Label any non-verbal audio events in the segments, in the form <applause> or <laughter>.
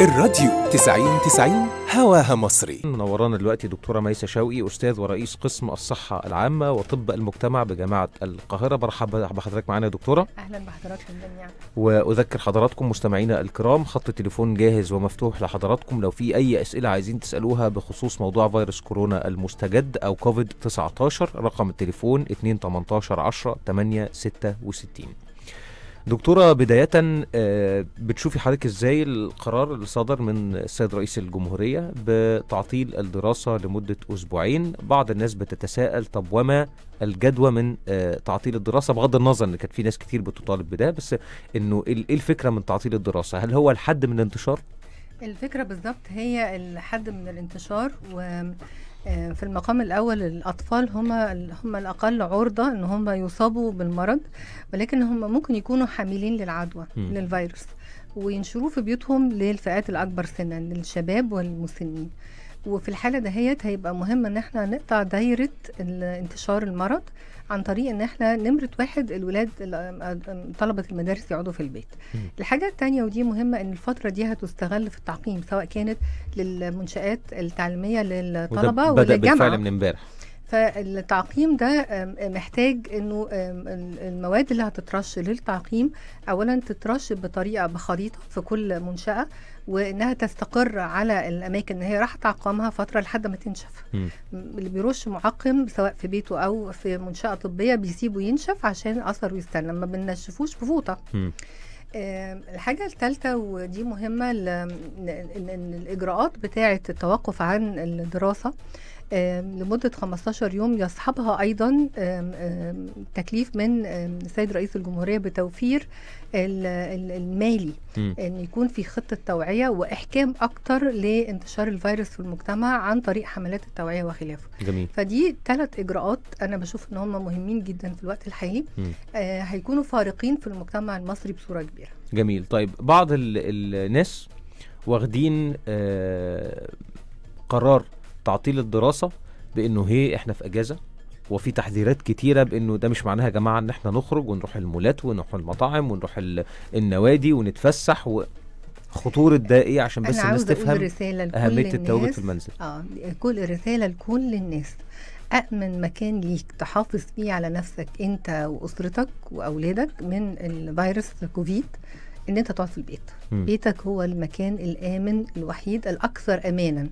الراديو 90 90 هواها مصري منورانا دلوقتي دكتوره ميسه شوقي استاذ ورئيس قسم الصحه العامه وطب المجتمع بجامعه القاهره برحب بحضرتك معانا يا دكتوره اهلا بحضرتك جميعا واذكر حضراتكم مستمعينا الكرام خط التليفون جاهز ومفتوح لحضراتكم لو في اي اسئله عايزين تسالوها بخصوص موضوع فيروس كورونا المستجد او كوفيد 19 رقم التليفون 2 18 10 8 66 دكتورة بداية آه، بتشوفي حضرتك ازاي القرار اللي صدر من السيد رئيس الجمهورية بتعطيل الدراسة لمدة أسبوعين بعض الناس بتتساءل طب وما الجدوى من آه، تعطيل الدراسة بغض النظر ان كانت في ناس كتير بتطالب بده بس انه ايه, إيه الفكرة من تعطيل الدراسة هل هو الحد من الانتشار؟ الفكرة بالظبط هي الحد من الانتشار و آه، في المقام الاول الاطفال هم هم الاقل عرضه ان هم يصابوا بالمرض ولكن هم ممكن يكونوا حاملين للعدوى م. للفيروس وينشروه في بيوتهم للفئات الاكبر سنا للشباب والمسنين وفي الحاله دهيت هيبقى مهم ان احنا نقطع دايره انتشار المرض عن طريق ان احنا نمره واحد الولاد طلبه المدارس يقعدوا في البيت. م. الحاجه الثانيه ودي مهمه ان الفتره دي هتستغل في التعقيم سواء كانت للمنشات التعليميه للطلبه وده بدأ بالفعل من امبارح. فالتعقيم ده محتاج انه المواد اللي هتترش للتعقيم اولا تترش بطريقه بخريطه في كل منشاه وانها تستقر على الاماكن اللي هي راح تعقمها فتره لحد ما تنشف م. اللي بيرش معقم سواء في بيته او في منشاه طبيه بيسيبه ينشف عشان اثره يستنى ما بننشفوش بفوطه الحاجة الثالثة ودي مهمة الإجراءات بتاعة التوقف عن الدراسة لمدة 15 يوم يصحبها أيضا تكليف من السيد رئيس الجمهورية بتوفير المالي أن يكون في خطة توعية وإحكام أكتر لانتشار الفيروس في المجتمع عن طريق حملات التوعية وخلافه جميل. فدي ثلاث إجراءات أنا بشوف أن هم مهمين جدا في الوقت الحالي آه، هيكونوا فارقين في المجتمع المصري بصورة كبيرة جميل طيب بعض الناس واخدين آه، قرار تعطيل الدراسه بانه هي احنا في اجازه وفي تحذيرات كتيرة بانه ده مش معناها يا جماعة ان احنا نخرج ونروح المولات ونروح المطاعم ونروح النوادي ونتفسح و... خطورة ده ايه عشان بس الناس تفهم رسالة لكل اهمية التوبة في المنزل اه كل رسالة لكل الناس أأمن مكان ليك تحافظ فيه على نفسك أنت وأسرتك وأولادك من الفيروس كوفيد ان انت تقعد في البيت م. بيتك هو المكان الامن الوحيد الاكثر امانا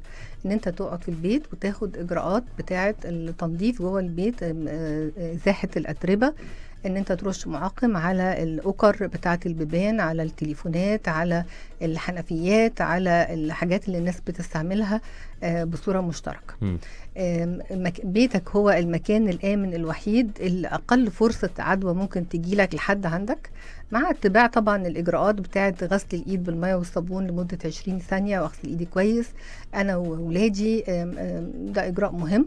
ان انت تقعد في البيت وتاخد اجراءات بتاعه التنظيف جوه البيت ازاحه آه، الاتربه ان انت ترش معقم على الاكر بتاعه البيبان على التليفونات على الحنفيات على الحاجات اللي الناس بتستعملها آه، بصوره مشتركه بيتك هو المكان الامن الوحيد اللي اقل فرصه عدوى ممكن تجي لك لحد عندك مع اتباع طبعا الاجراءات بتاعه غسل الايد بالميه والصابون لمده 20 ثانيه واغسل ايدي كويس انا واولادي ده اجراء مهم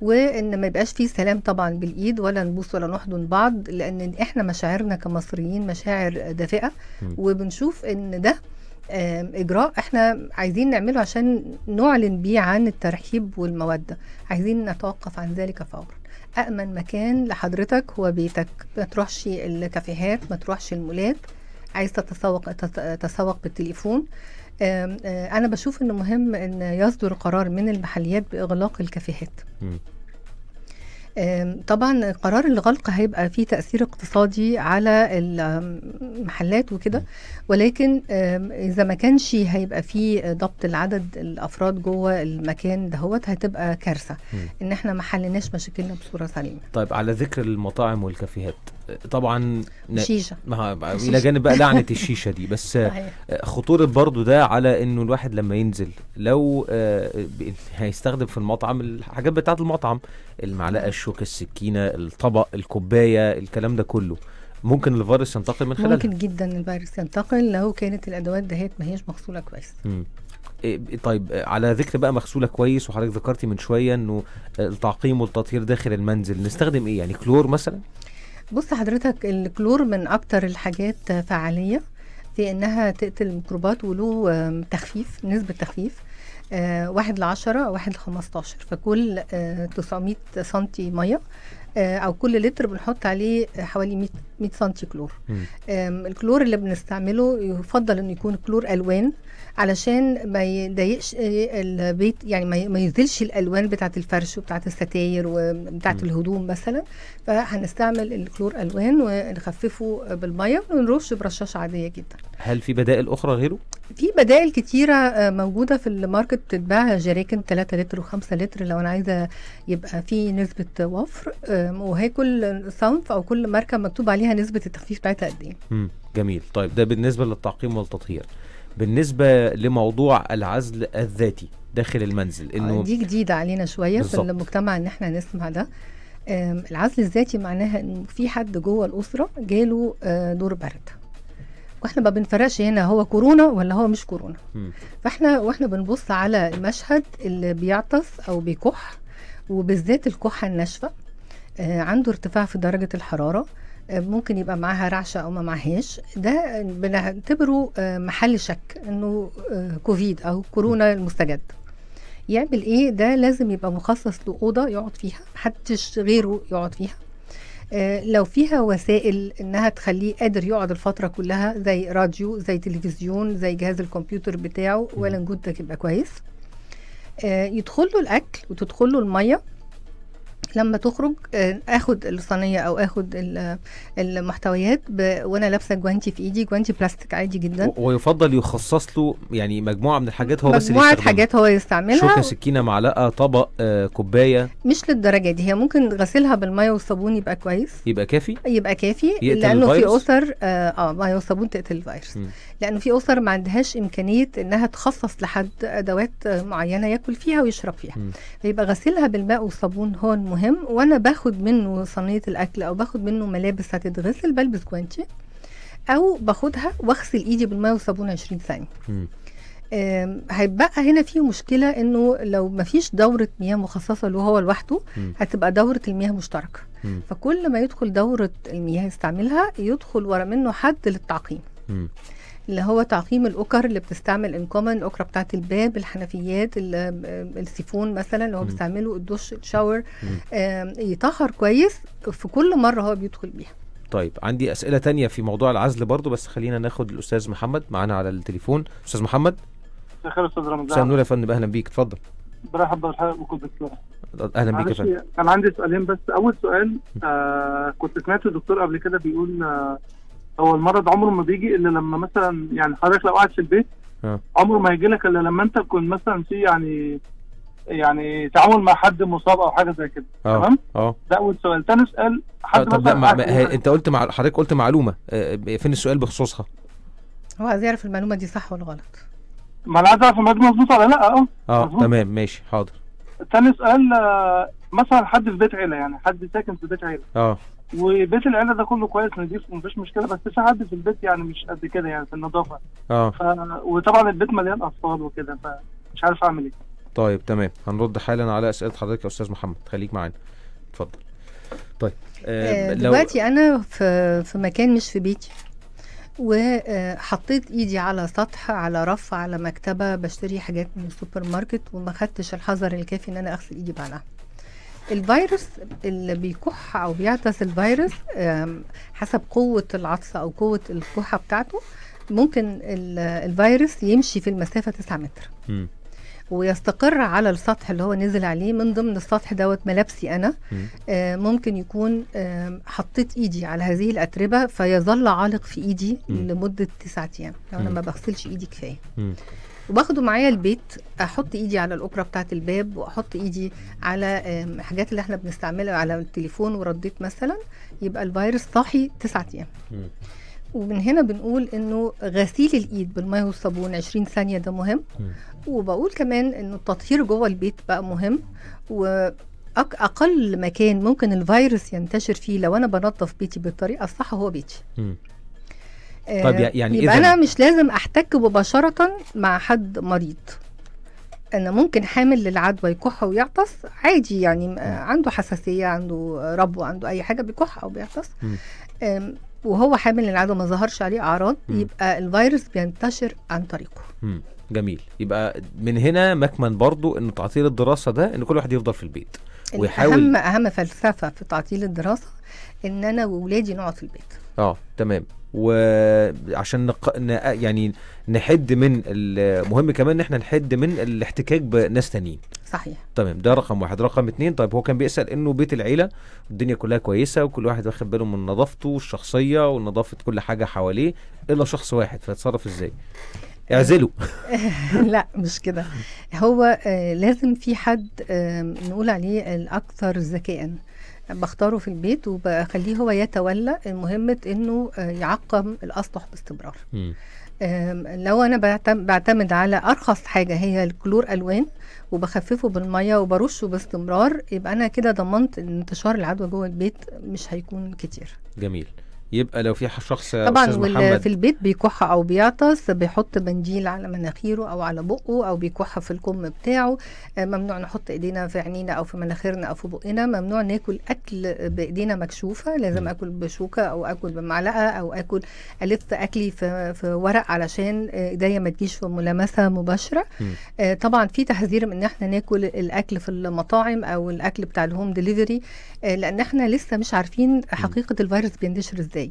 وان ما يبقاش فيه سلام طبعا بالايد ولا نبوس ولا نحضن بعض لان احنا مشاعرنا كمصريين مشاعر دافئه وبنشوف ان ده اجراء احنا عايزين نعمله عشان نعلن بيه عن الترحيب والموده عايزين نتوقف عن ذلك فورا امن مكان لحضرتك هو بيتك ما تروحش الكافيهات ما تروحش المولات عايز تتسوق تتسوق بالتليفون آه، انا بشوف انه مهم ان يصدر قرار من المحليات باغلاق الكافيهات طبعا قرار الغلق هيبقى فيه تأثير اقتصادي على المحلات وكده ولكن إذا ما كانش هيبقى فيه ضبط العدد الأفراد جوه المكان دهوت هتبقى كارثة إن إحنا ما حلناش مشاكلنا بصورة سليمة طيب على ذكر المطاعم والكافيهات طبعا شيشه ما الى جانب بقى لعنه <laughs> الشيشه دي بس خطوره برضو ده على انه الواحد لما ينزل لو آه، هيستخدم في المطعم الحاجات بتاعه المطعم المعلقه الشوكه السكينه الطبق الكوبايه الكلام ده كله ممكن الفيروس ينتقل من خلالها ممكن جدا الفيروس ينتقل لو كانت الادوات دهيت ما هيش مغسوله كويس إيه، طيب على ذكر بقى مغسوله كويس وحضرتك ذكرتي من شويه انه التعقيم والتطهير داخل المنزل نستخدم ايه يعني كلور مثلا بص حضرتك الكلور من اكتر الحاجات فعاليه في انها تقتل الميكروبات وله تخفيف نسبه تخفيف آه، واحد لعشرة أو واحد لخمستاشر فكل آه، تسعمية 900 سنتي مية آه، أو كل لتر بنحط عليه حوالي 100 100 سنتي كلور الكلور اللي بنستعمله يفضل إنه يكون كلور ألوان علشان ما يضايقش آه، البيت يعني ما يذلش الالوان بتاعه الفرش وبتاعه الستاير وبتاعه الهدوم مثلا فهنستعمل الكلور الوان ونخففه بالميه ونرش برشاشه عاديه جدا هل في بدائل اخرى غيره في بدائل كتيره آه، موجوده في الماركت بتتباع جراكن 3 لتر و5 لتر لو انا عايزه يبقى في نسبه وفر آه، وهي كل صنف او كل ماركه مكتوب عليها نسبه التخفيف بتاعتها قد ايه جميل طيب ده بالنسبه للتعقيم والتطهير بالنسبه لموضوع العزل الذاتي داخل المنزل آه، انه دي جديده علينا شويه في المجتمع ان احنا نسمع ده العزل الذاتي معناها ان في حد جوه الاسره جاله آه، دور برد واحنا ما بنفرقش هنا هو كورونا ولا هو مش كورونا م. فاحنا واحنا بنبص على المشهد اللي بيعطس او بيكح وبالذات الكحه الناشفه آه، عنده ارتفاع في درجه الحراره ممكن يبقى معاها رعشه او ما معهاش ده بنعتبره آه، محل شك انه آه، كوفيد او كورونا المستجد يعمل ايه ده لازم يبقى مخصص لاوضه يقعد فيها محدش غيره يقعد فيها آه، لو فيها وسائل انها تخليه قادر يقعد الفتره كلها زي راديو زي تلفزيون زي جهاز الكمبيوتر بتاعه ولا جودتك يبقى كويس يدخل له الاكل وتدخل له الميه لما تخرج آه، اخد الصينيه او اخد المحتويات ب... وانا لابسه جوانتي في ايدي جوانتي بلاستيك عادي جدا ويفضل يخصص له يعني مجموعه من الحاجات هو بس مجموعه حاجات هو يستعملها شوكه سكينه معلقه طبق آه، كوبايه مش للدرجه دي هي ممكن غسلها بالميه والصابون يبقى كويس يبقى كافي يبقى كافي لانه الفيروس؟ في اسر آه،, اه ميه آه، وصابون تقتل الفيروس م. لانه في اسر ما عندهاش امكانيه انها تخصص لحد ادوات معينه ياكل فيها ويشرب فيها فيبقى غسيلها بالماء والصابون هون مهم وانا باخد منه صينيه الاكل او باخد منه ملابس هتتغسل بلبس جوانتي او باخدها واغسل ايدي بالماء والصابون 20 ثانيه هيبقى هنا في مشكله انه لو ما فيش دوره مياه مخصصه له هو لوحده هتبقى دوره المياه مشتركه م. فكل ما يدخل دوره المياه يستعملها يدخل ورا منه حد للتعقيم م. اللي هو تعقيم الاكر اللي بتستعمل ان كومن الاكره بتاعه الباب الحنفيات السيفون مثلا اللي هو بيستعمله الدش الشاور يطهر كويس في كل مره هو بيدخل بيها طيب عندي اسئله تانية في موضوع العزل برضو بس خلينا ناخد الاستاذ محمد معانا على التليفون استاذ محمد مساء الخير استاذ رمضان مساء النور يا فندم اهلا بيك اتفضل برحب بحضرتك دكتور اهلا بيك يا فندم كان عندي سؤالين بس اول سؤال آه كنت سمعت الدكتور قبل كده بيقول آه هو المرض عمره ما بيجي الا لما مثلا يعني حضرتك لو قاعد في البيت أه. عمره ما هيجي لك الا لما انت تكون مثلا في يعني يعني تعامل مع حد مصاب او حاجه زي كده آه. تمام اه ده اول سؤال ثاني سؤال حد آه، طب لا مع... انت قلت مع حضرتك قلت معلومه آه، فين السؤال بخصوصها هو عايز يعرف المعلومه دي صح ولا غلط ما انا عايز اعرف المعلومه دي مظبوطه ولا لا اه اه تمام ماشي حاضر ثاني سؤال مثلا حد في بيت عيله يعني حد ساكن في بيت عيله اه وبيت العيله ده كله كويس نظيف ومفيش مشكله بس في حد في البيت يعني مش قد كده يعني في النظافه اه ف... وطبعا البيت مليان اطفال وكده فمش عارف اعمل ايه طيب تمام هنرد حالا على اسئله حضرتك يا استاذ محمد خليك معانا اتفضل طيب آه, آه، لو... دلوقتي انا في في مكان مش في بيتي وحطيت آه، ايدي على سطح على رف على مكتبه بشتري حاجات من السوبر ماركت وما خدتش الحذر الكافي ان انا اغسل ايدي بعدها الفيروس اللي بيكح او بيعطس الفيروس حسب قوه العطسه او قوه الكحه بتاعته ممكن الفيروس يمشي في المسافه 9 متر ويستقر على السطح اللي هو نزل عليه من ضمن السطح دوت ملابسي انا آه ممكن يكون آه حطيت ايدي على هذه الاتربه فيظل عالق في ايدي م. لمده 9 ايام لو انا ما بغسلش ايدي كفايه وباخده معايا البيت احط ايدي على الاوبرا بتاعه الباب واحط ايدي على الحاجات اللي احنا بنستعملها على التليفون ورديت مثلا يبقى الفيروس صاحي تسعة ايام ومن هنا بنقول انه غسيل الايد بالميه والصابون 20 ثانيه ده مهم وبقول كمان انه التطهير جوه البيت بقى مهم و اقل مكان ممكن الفيروس ينتشر فيه لو انا بنظف بيتي بالطريقه الصح هو بيتي آه، طيب يعني يبقى انا مش لازم احتك مباشره مع حد مريض انا ممكن حامل للعدوى يكح ويعطس عادي يعني عنده حساسيه عنده ربو عنده اي حاجه بيكح او بيعطس وهو حامل للعدوى ما ظهرش عليه اعراض م. يبقى الفيروس بينتشر عن طريقه م. جميل يبقى من هنا مكمن برضو ان تعطيل الدراسه ده ان كل واحد يفضل في البيت ويحاول اهم اهم فلسفه في تعطيل الدراسه ان انا واولادي نقعد في البيت اه تمام وعشان نق... ن... يعني نحد من المهم كمان ان احنا نحد من الاحتكاك بناس تانيين صحيح تمام ده رقم واحد رقم اتنين طيب هو كان بيسال انه بيت العيله الدنيا كلها كويسه وكل واحد واخد باله من نظافته الشخصيه ونظافه كل حاجه حواليه الا شخص واحد فيتصرف ازاي آه. اعزله <laughs> لا مش كده هو آه، لازم في حد آه، نقول عليه الاكثر ذكاء بختاره في البيت وبخليه هو يتولى مهمه انه يعقم الاسطح باستمرار لو انا بعتمد على ارخص حاجه هي الكلور الوان وبخففه بالميه وبرشه باستمرار يبقى انا كده ضمنت ان انتشار العدوى جوه البيت مش هيكون كتير جميل يبقى لو في شخص طبعا في البيت بيكح او بيعطس بيحط منديل على مناخيره او على بقه او بيكح في الكم بتاعه آه، ممنوع نحط ايدينا في عينينا او في مناخيرنا او في بقنا ممنوع ناكل اكل بايدينا مكشوفه لازم م. اكل بشوكه او اكل بمعلقه او اكل الف اكلي في, في ورق علشان آه، ايديا ما تجيش في ملامسه مباشره م. آه، طبعا في تحذير من ان احنا ناكل الاكل في المطاعم او الاكل بتاع الهوم ديليفري لان احنا لسه مش عارفين حقيقه الفيروس بينتشر ازاي ازاي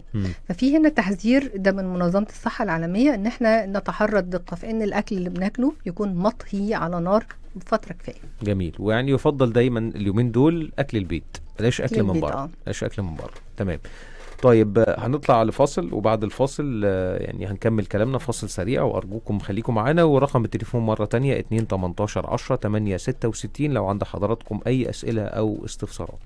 ففي هنا تحذير ده من منظمه الصحه العالميه ان احنا نتحرى الدقه في ان الاكل اللي بناكله يكون مطهي على نار بفتره كفايه جميل ويعني يفضل دايما اليومين دول اكل البيت بلاش اكل من بره آه. بلاش اكل من بره تمام طيب هنطلع لفاصل وبعد الفاصل يعني هنكمل كلامنا فاصل سريع وارجوكم خليكم معانا ورقم التليفون مره تانية 2 18 10 8 66 لو عند حضراتكم اي اسئله او استفسارات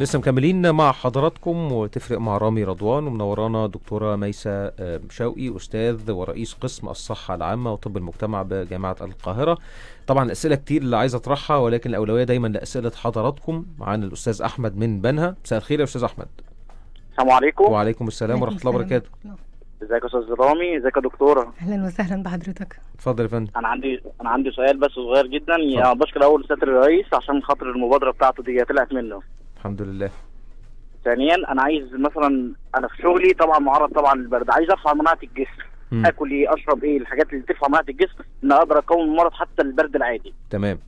لسه مكملين مع حضراتكم وتفرق مع رامي رضوان ومنورانا دكتوره ميسه آه، شوقي استاذ ورئيس قسم الصحه العامه وطب المجتمع بجامعه القاهره طبعا اسئله كتير اللي عايز اطرحها ولكن الاولويه دايما لاسئله حضراتكم عن الاستاذ احمد من بنها مساء الخير يا استاذ احمد السلام عليكم وعليكم السلام ورحمه الله وبركاته ازيك يا استاذ رامي ازيك يا دكتوره اهلا وسهلا بحضرتك اتفضل يا فندم انا عندي انا عندي سؤال بس صغير جدا يعني بشكر اول ساتر الرئيس عشان خاطر المبادره بتاعته دي طلعت منه الحمد لله ثانيا انا عايز مثلا انا في شغلي طبعا معرض طبعا للبرد عايز ارفع مناعه الجسم مم. اكل ايه اشرب ايه الحاجات اللي ترفع مناعه الجسم ان اقدر اقاوم المرض حتى البرد العادي تمام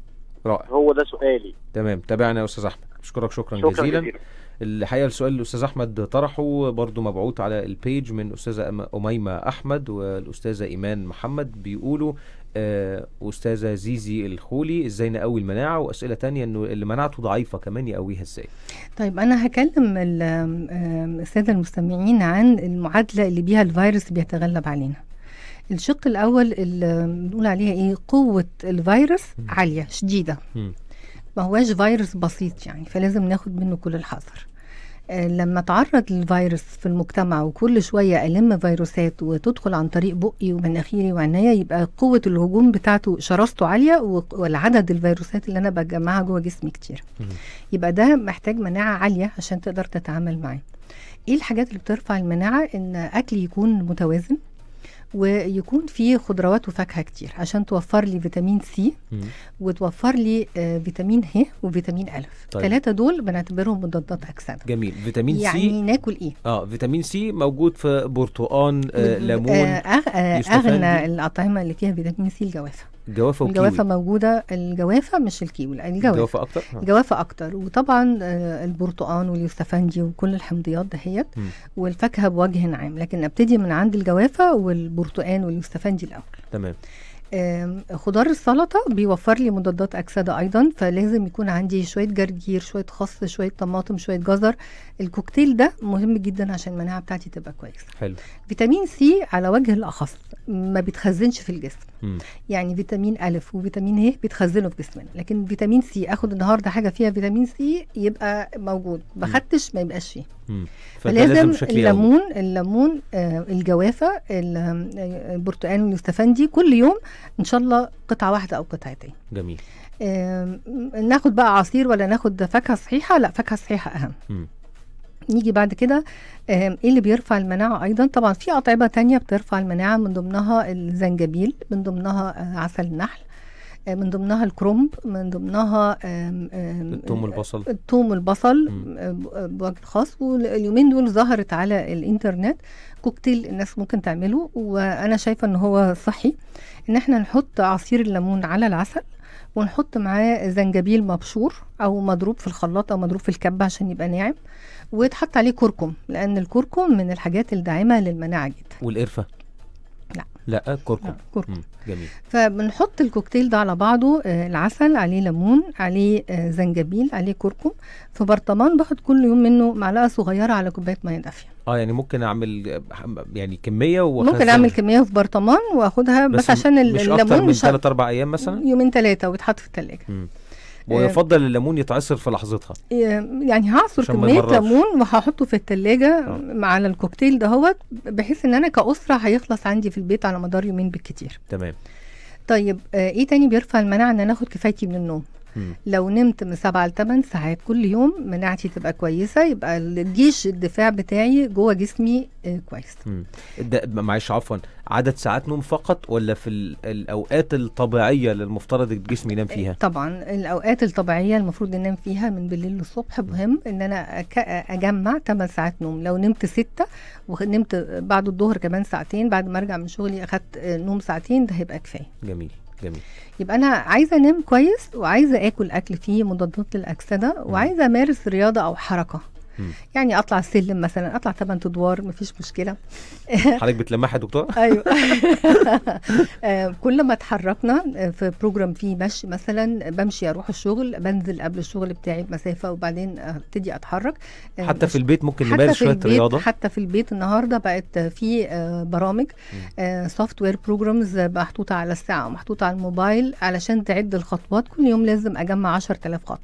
رائع هو ده سؤالي تمام تابعنا يا استاذ احمد اشكرك شكرا, شكرا جزيلا, جزيلا. الحقيقه السؤال اللي الاستاذ احمد طرحه برضه مبعوث على البيج من استاذه اميمه احمد والاستاذه ايمان محمد بيقولوا آه، استاذه زيزي الخولي ازاي نقوي المناعه واسئله تانية انه اللي مناعته ضعيفه كمان يقويها ازاي طيب انا هكلم الساده المستمعين عن المعادله اللي بيها الفيروس بيتغلب علينا الشق الاول اللي بنقول عليها ايه قوه الفيروس م. عاليه شديده م. ما هواش فيروس بسيط يعني فلازم ناخد منه كل الحذر لما اتعرض للفيروس في المجتمع وكل شويه الم فيروسات وتدخل عن طريق بقي ومناخيري وعناية يبقى قوه الهجوم بتاعته شراسته عاليه والعدد الفيروسات اللي انا بجمعها جوه جسمي كتير يبقى ده محتاج مناعه عاليه عشان تقدر تتعامل معاه ايه الحاجات اللي بترفع المناعه ان اكل يكون متوازن ويكون في خضروات وفاكهه كتير عشان توفر لي فيتامين سي وتوفر لي آه فيتامين ه وفيتامين الف طيب. دول بنعتبرهم مضادات اكسده جميل فيتامين يعني سي يعني ناكل ايه اه فيتامين سي موجود في برتقان آه ليمون آه آه اغنى الاطعمه اللي فيها فيتامين سي الجوافه جوافه وكيوي الجوافه موجوده الجوافه مش الكيوي الجوافه جوافه اكتر آه. الجوافه اكتر وطبعا آه، البرتقان واليوسفنجي وكل الحمضيات دهيت والفاكهه بوجه عام لكن ابتدي من عند الجوافه والبرتقان واليوسفنجي الاول تمام خضار السلطة بيوفر لي مضادات أكسدة أيضا فلازم يكون عندي شوية جرجير شوية خس شوية طماطم شوية جزر الكوكتيل ده مهم جدا عشان المناعه بتاعتي تبقى كويسه حلو فيتامين سي على وجه الاخص ما بيتخزنش في الجسم م. يعني فيتامين الف وفيتامين ه إيه بيتخزنوا في جسمنا لكن فيتامين سي اخد النهارده حاجه فيها فيتامين سي يبقى موجود ما خدتش ما يبقاش فيه فلازم الليمون الليمون آه الجوافه آه، البرتقال دي كل يوم ان شاء الله قطعه واحده او قطعتين جميل آه ناخد بقى عصير ولا ناخد فاكهه صحيحه لا فاكهه صحيحه اهم م. نيجي بعد كده ايه اللي بيرفع المناعة أيضا طبعا في أطعمة تانية بترفع المناعة من ضمنها الزنجبيل من ضمنها آه، عسل النحل آه، من ضمنها الكرنب من ضمنها الثوم والبصل الثوم والبصل آه، بوجه خاص واليومين دول ظهرت على الانترنت كوكتيل الناس ممكن تعمله وانا شايفه ان هو صحي ان احنا نحط عصير الليمون على العسل ونحط معاه زنجبيل مبشور او مضروب في الخلاط او مضروب في الكبه عشان يبقى ناعم واتحط عليه كركم لان الكركم من الحاجات الداعمه للمناعه جدا والقرفه لا لا آه، كركم لا آه، كركم جميل فبنحط الكوكتيل ده على بعضه آه العسل عليه ليمون عليه آه زنجبيل عليه كركم في برطمان بحط كل يوم منه معلقه صغيره على كوبايه ميه دافيه اه يعني ممكن اعمل آه، يعني كميه وخزن. ممكن اعمل كميه في برطمان واخدها بس, بس عشان الليمون مش, اكتر من ثلاث اربع ايام مثلا يومين ثلاثه ويتحط في الثلاجه إيه. ويفضل الليمون يتعصر في لحظتها إيه، يعني هعصر كميه ليمون وهحطه في الثلاجه آه. مع الكوكتيل دهوت بحيث ان انا كاسره هيخلص عندي في البيت على مدار يومين بالكتير تمام طيب آه، ايه تاني بيرفع المناعه ان انا اخد كفايتي من النوم لو نمت من سبعة لثمان ساعات كل يوم مناعتي تبقى كويسه يبقى الجيش الدفاع بتاعي جوه جسمي آه، كويس ده معلش عفوا عدد ساعات نوم فقط ولا في الاوقات الطبيعيه اللي المفترض الجسم ينام آه، فيها طبعا الاوقات الطبيعيه المفروض ننام فيها من بالليل للصبح مهم ان انا اجمع 8 ساعات نوم لو نمت 6 ونمت بعد الظهر كمان ساعتين بعد ما ارجع من شغلي اخدت آه، نوم ساعتين ده هيبقى كفايه جميل جميل يبقى انا عايزه انام كويس وعايزه اكل اكل فيه مضادات للاكسده وعايزه امارس رياضه او حركه يعني اطلع السلم مثلا اطلع ثمان ادوار مفيش مشكله <laughs> حضرتك بتلمح يا دكتور <laughs> ايوه <laughs> آه، كل ما اتحركنا آه، في بروجرام فيه مشي مثلا بمشي اروح الشغل بنزل قبل الشغل بتاعي بمسافه وبعدين ابتدي اتحرك آه، حتى في البيت ممكن نمارس شويه رياضه حتى في البيت النهارده بقت في برامج سوفت وير بروجرامز محطوطه على الساعه ومحطوطه على الموبايل علشان تعد الخطوات كل يوم لازم اجمع 10000 خطوه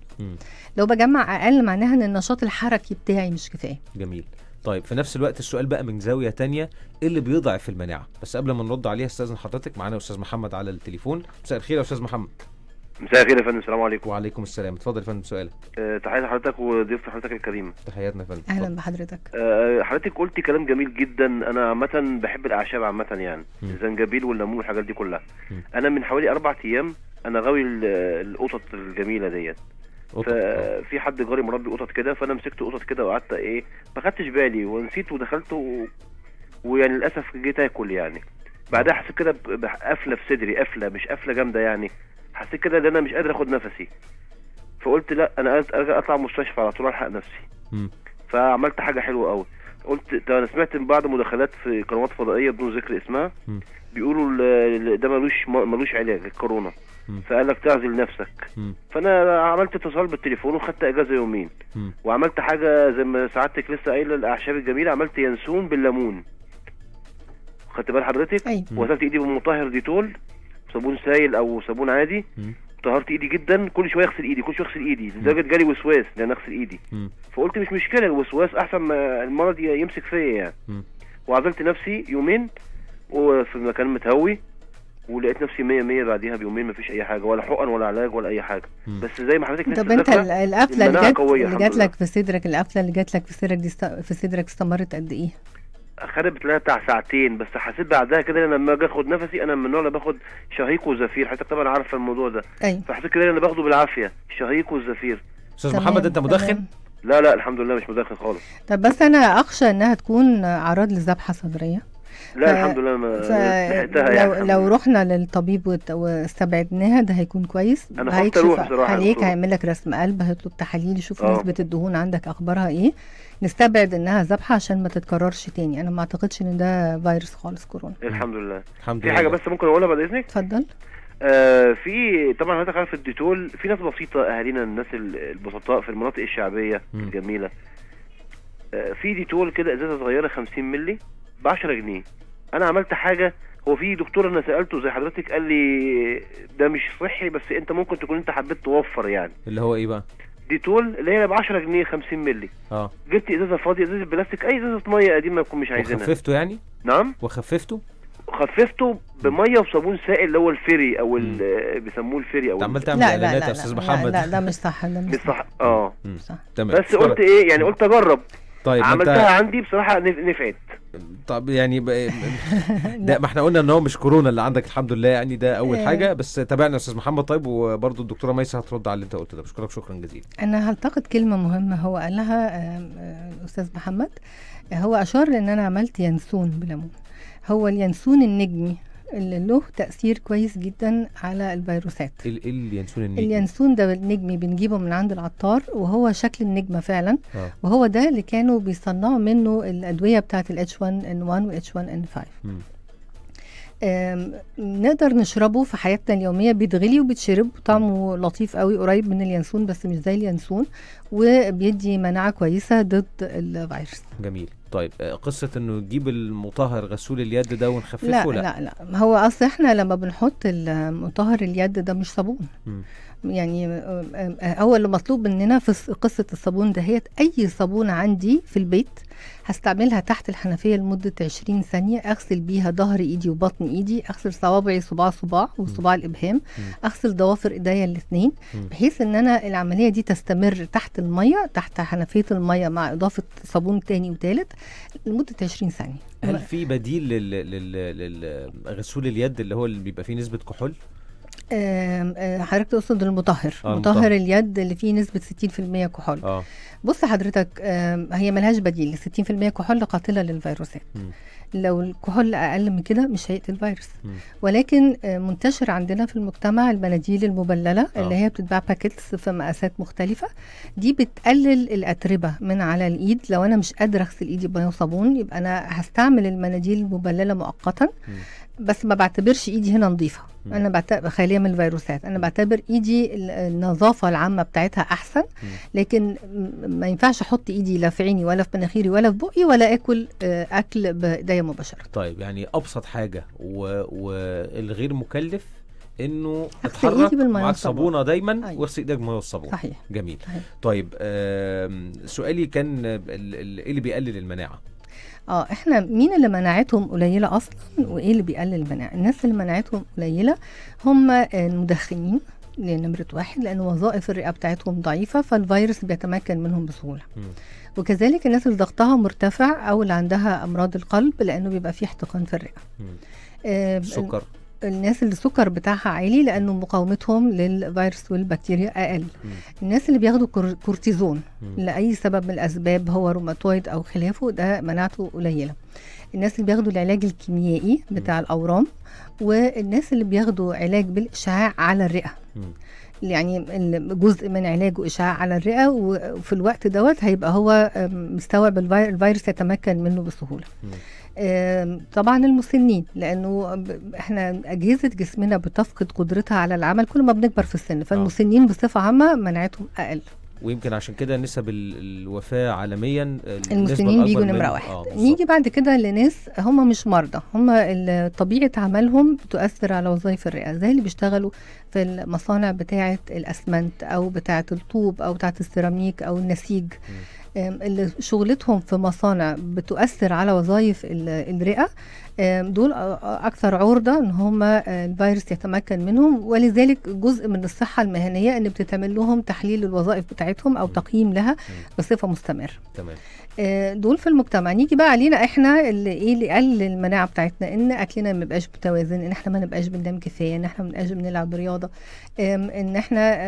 لو بجمع اقل معناها ان النشاط الحركي بتاعي مش كفايه جميل طيب في نفس الوقت السؤال بقى من زاويه تانية ايه اللي بيضعف المناعه بس قبل ما نرد عليها استاذن حضرتك معانا استاذ محمد على التليفون مساء الخير يا استاذ محمد مساء الخير يا فندم السلام عليكم وعليكم السلام اتفضل يا فندم سؤالك أه لحضرتك وضيف حضرتك الكريم تحياتنا يا فندم اهلا بحضرتك آه،, أه حضرتك قلت كلام جميل جدا انا عامه بحب الاعشاب عامه يعني الزنجبيل والليمون والحاجات دي كلها م. انا من حوالي اربع ايام انا غاوي القطط الجميله ديت ففي اه. حد جاري مربي قطط كده فانا مسكت قطط كده وقعدت ايه ما خدتش بالي ونسيت ودخلت و... ويعني للاسف جيت اكل يعني بعدها حسيت كده بقفله في صدري قفله مش قفله جامده يعني حسيت كده ان انا مش قادر اخد نفسي فقلت لا انا ارجع اطلع مستشفى على طول الحق نفسي م. فعملت حاجه حلوه قوي قلت انا سمعت من بعض مداخلات في قنوات فضائيه بدون ذكر اسمها م. بيقولوا ده ملوش ملوش علاج الكورونا فقال لك تعزل نفسك فانا عملت اتصال بالتليفون وخدت اجازه يومين وعملت حاجه زي ما سعادتك لسه قايله الاعشاب الجميله عملت ينسون بالليمون خدت بال حضرتك أيوة. وغسلت ايدي بمطهر ديتول صابون سايل او صابون عادي طهرت ايدي جدا كل شويه اغسل ايدي كل شويه اغسل ايدي لدرجه جالي وسواس لان انا اغسل ايدي فقلت مش مشكله الوسواس احسن ما المرض يمسك فيا يعني وعزلت نفسي يومين وفي مكان متهوي ولقيت نفسي 100 100 بعديها بيومين ما فيش اي حاجه ولا حقن ولا علاج ولا اي حاجه م. بس زي ما حضرتك طب انت القفله اللي جت اللي جات لك في صدرك القفله اللي جات لك في صدرك دي في صدرك استمرت قد ايه؟ خربت لها بتاع ساعتين بس حسيت بعدها كده لما اجي اخد نفسي انا من النوع اللي باخد شهيق وزفير حضرتك طبعا عارفه الموضوع ده أيوة. فحسيت كده انا باخده بالعافيه شهيق والزفير استاذ محمد انت مدخن؟ لا لا الحمد لله مش مدخن خالص طب بس انا اخشى انها تكون اعراض لذبحه صدريه لا ف... الحمد لله ما ف... لحقتها يعني لو, لو رحنا للطبيب واستبعدناها ده هيكون كويس انا خفت اروح بصراحه يعني عليك هيعمل لك رسم قلب هيطلب تحاليل يشوف آه. نسبه الدهون عندك اخبارها ايه نستبعد انها ذبحه عشان ما تتكررش تاني انا ما اعتقدش ان ده فيروس خالص كورونا الحمد لله الحمد لله في حاجه بس ممكن اقولها بعد اذنك اتفضل آه في طبعا حضرتك عارف الديتول في ناس بسيطه اهالينا الناس البسطاء في المناطق الشعبيه م. الجميله آه في ديتول كده ازازه صغيره 50 مللي ب 10 جنيه انا عملت حاجه هو في دكتور انا سالته زي حضرتك قال لي ده مش صحي بس انت ممكن تكون انت حبيت توفر يعني اللي هو ايه بقى ديتول اللي هي ب 10 جنيه 50 مللي اه جبت ازازه فاضيه ازازه بلاستيك اي ازازه ميه قديمه يكون مش عايزينها وخففته يعني نعم وخففته خففته بميه وصابون سائل اللي هو الفيري او بيسموه الفيري او عمال تعمل لا يا استاذ محمد لا لا لا ده مش صح لا مش صح اه صح. تمام بس قلت ايه يعني قلت اجرب طيب عملتها انت... عندي بصراحه نفعت طب يعني ب... <laughs> ده ما احنا قلنا ان هو مش كورونا اللي عندك الحمد لله يعني ده اول آه. حاجه بس تابعنا يا استاذ محمد طيب وبرضه الدكتوره ميسه هترد على اللي انت قلته ده بشكرك شكرا جزيلا انا هلتقط كلمه مهمه هو قالها الاستاذ آه، محمد هو اشار لان انا عملت ينسون بلمون هو اليانسون النجمي اللي له تاثير كويس جدا على الفيروسات إيه اليانسون إيه النجمي اليانسون ده النجمي بنجيبه من عند العطار وهو شكل النجمه فعلا آه. وهو ده اللي كانوا بيصنعوا منه الادويه بتاعه الاتش 1 ان 1 واتش 1 ان 5 نقدر نشربه في حياتنا اليوميه بيتغلي وبيتشرب طعمه لطيف قوي قريب من اليانسون بس مش زي اليانسون وبيدي مناعه كويسه ضد الفيروس جميل طيب آه، قصة انه يجيب المطهر غسول اليد ده ونخففه لا لا لا, لا. هو اصل احنا لما بنحط المطهر اليد ده مش صابون يعني هو آه، اللي آه، مطلوب مننا في قصه الصابون دهيت اي صابون عندي في البيت هستعملها تحت الحنفيه لمده 20 ثانيه اغسل بيها ظهر ايدي وبطن ايدي اغسل صوابعي صباع صباع وصباع الابهام اغسل ضوافر ايديا الاثنين بحيث ان انا العمليه دي تستمر تحت الميه تحت حنفيه الميه مع اضافه صابون ثاني وثالث لمده 20 ثانيه هل في بديل لغسول اليد اللي هو اللي بيبقى فيه نسبه كحول آه، حضرتك تقصد المطهر آه مطهر اليد اللي فيه نسبه 60% كحول آه. بص حضرتك هي ملهاش بديل 60% كحول قاتله للفيروسات م. لو الكحول اقل من كده مش هيقتل فيروس م. ولكن آه، منتشر عندنا في المجتمع المناديل المبلله آه. اللي هي بتتباع باكيتس في مقاسات مختلفه دي بتقلل الاتربه من على الايد لو انا مش قادره اغسل ايدي بميه وصابون يبقى انا هستعمل المناديل المبلله مؤقتا م. بس ما بعتبرش ايدي هنا نظيفه انا بعتبر خاليه من الفيروسات انا بعتبر ايدي النظافه العامه بتاعتها احسن لكن ما ينفعش احط ايدي لا في عيني ولا في مناخيري ولا في بقي ولا اكل آه، اكل بايديا مباشره طيب يعني ابسط حاجه والغير مكلف انه اتحرك معاك صابونه دايما أيوة. واغسل ايدك بميه والصابون صحيح جميل صحيح. طيب سؤالي كان ايه اللي بيقلل المناعه اه احنا مين اللي مناعتهم قليله اصلا وايه اللي بيقلل المناعه الناس اللي مناعتهم قليله هم المدخنين نمرة واحد لأن وظائف الرئة بتاعتهم ضعيفة فالفيروس بيتمكن منهم بسهولة م. وكذلك الناس اللي ضغطها مرتفع أو اللي عندها أمراض القلب لأنه بيبقى فيه احتقان في الرئة السكر آه، الناس اللي السكر بتاعها عالي لانه مقاومتهم للفيروس والبكتيريا اقل م. الناس اللي بياخدوا كورتيزون م. لاي سبب من الاسباب هو روماتويد او خلافه ده مناعته قليله الناس اللي بياخدوا العلاج الكيميائي بتاع م. الاورام والناس اللي بياخدوا علاج بالاشعاع على الرئه م. يعني جزء من علاجه اشعاع على الرئه وفي الوقت دوت هيبقى هو مستوعب الفيروس يتمكن منه بسهوله م. طبعا المسنين لانه احنا اجهزه جسمنا بتفقد قدرتها على العمل كل ما بنكبر في السن آه. فالمسنين بصفه عامه مناعتهم اقل ويمكن عشان كده نسب الوفاه عالميا المسنين بيجوا نمره آه، واحد آه نيجي بعد كده لناس هم مش مرضى هم طبيعه عملهم تؤثر على وظائف الرئه زي اللي بيشتغلوا في المصانع بتاعه الاسمنت او بتاعه الطوب او بتاعه السيراميك او النسيج م. اللي شغلتهم في مصانع بتؤثر على وظائف الرئه دول اكثر عرضه ان هم الفيروس يتمكن منهم ولذلك جزء من الصحه المهنيه ان بتتعمل لهم تحليل الوظائف بتاعتهم او تقييم لها بصفه مستمره تمام دول في المجتمع نيجي بقى علينا احنا اللي ايه اللي قلل المناعه بتاعتنا ان اكلنا ما بيبقاش متوازن ان احنا ما نبقاش بننام كفايه ان احنا ما نبقاش بنلعب رياضه ان احنا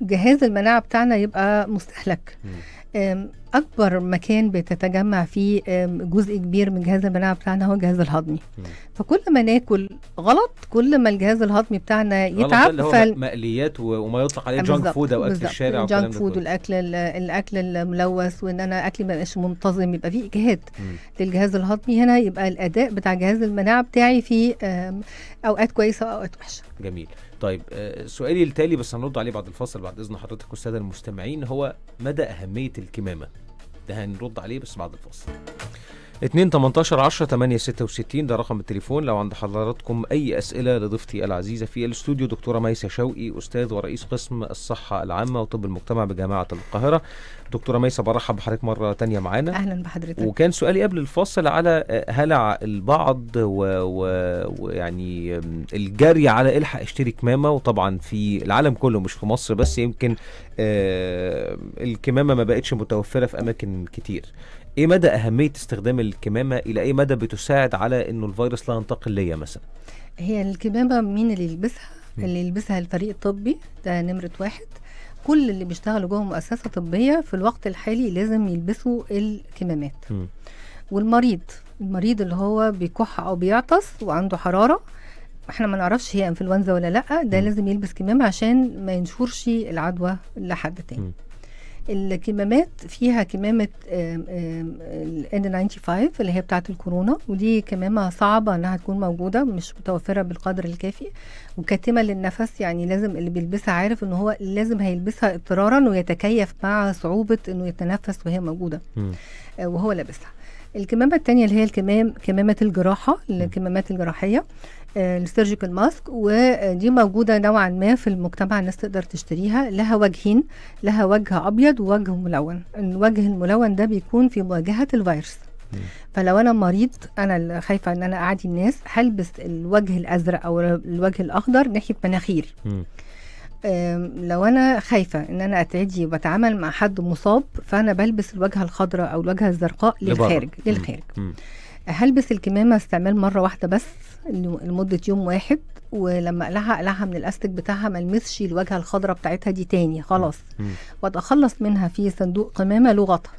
جهاز المناعه بتاعنا يبقى مستهلك اكبر مكان بتتجمع فيه جزء كبير من جهاز المناعه بتاعنا هو الجهاز الهضمي م. فكل ما ناكل غلط كل ما الجهاز الهضمي بتاعنا يتعب اللي هو فال... مقليات وما يطلق عليه جانك فود او اكل الشارع جانك فود والاكل الاكل الملوث وان انا اكلي ما بقاش منتظم يبقى في اجهاد للجهاز الهضمي هنا يبقى الاداء بتاع جهاز المناعه بتاعي في اوقات كويسه واوقات وحشه جميل طيب آه، سؤالي التالي بس هنرد عليه بعد الفاصل بعد اذن حضرتك والساده المستمعين هو مدى اهميه الكمامه ده هنرد عليه بس بعد الفاصل 2 18 10 8 66 ده رقم التليفون لو عند حضراتكم اي اسئله لضيفتي العزيزه في الاستوديو دكتوره ميسه شوقي استاذ ورئيس قسم الصحه العامه وطب المجتمع بجامعه القاهره دكتوره ميسه برحب بحضرتك مره تانية معانا اهلا بحضرتك وكان سؤالي قبل الفاصل على آه، هلع البعض ويعني الجري على الحق اشتري كمامه وطبعا في العالم كله مش في مصر بس يمكن آه الكمامه ما بقتش متوفره في اماكن كتير ايه مدى اهميه استخدام الكمامه الى اي مدى بتساعد على انه الفيروس لا ينتقل ليا مثلا هي الكمامه مين اللي يلبسها مم. اللي يلبسها الفريق الطبي ده نمره واحد كل اللي بيشتغلوا جوه مؤسسه طبيه في الوقت الحالي لازم يلبسوا الكمامات م. والمريض المريض اللي هو بيكح او بيعطس وعنده حراره احنا ما نعرفش هي انفلونزا ولا لا ده م. لازم يلبس كمامه عشان ما ينشرش العدوى لحد تاني م. الكمامات فيها كمامة ال N95 اللي هي بتاعة الكورونا ودي كمامة صعبة انها تكون موجودة مش متوفرة بالقدر الكافي وكاتمة للنفس يعني لازم اللي بيلبسها عارف ان هو لازم هيلبسها اضطرارا ويتكيف مع صعوبة انه يتنفس وهي موجودة آه، وهو لابسها الكمامة التانية اللي هي الكمام كمامة الجراحة الكمامات الجراحية السيرجيكال آه، ماسك ودي موجوده نوعا ما في المجتمع الناس تقدر تشتريها لها وجهين لها وجه ابيض ووجه ملون الوجه الملون ده بيكون في مواجهه الفيروس فلو انا مريض انا خايفه ان انا اعدي الناس هلبس الوجه الازرق او الوجه الاخضر ناحيه مناخيري لو انا خايفه ان انا اتعدي وبتعامل مع حد مصاب فانا بلبس الوجه الخضراء او الوجه الزرقاء للخارج للخارج هلبس الكمامه استعمال مره واحده بس لمده يوم واحد ولما اقلعها اقلعها من الاستك بتاعها ما لمسش الواجهه الخضراء بتاعتها دي تاني خلاص واتخلص منها في صندوق قمامه له غطا